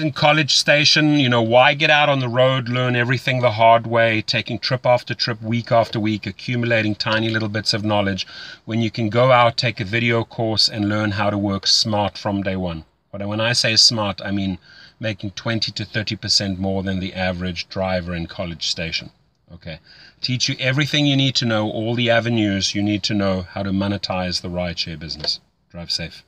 in College Station, you know, why get out on the road, learn everything the hard way, taking trip after trip, week after week, accumulating tiny little bits of knowledge when you can go out, take a video course, and learn how to work smart from day one? But when I say smart, I mean making 20 to 30% more than the average driver in College Station. Okay. Teach you everything you need to know, all the avenues you need to know how to monetize the rideshare business. Drive safe.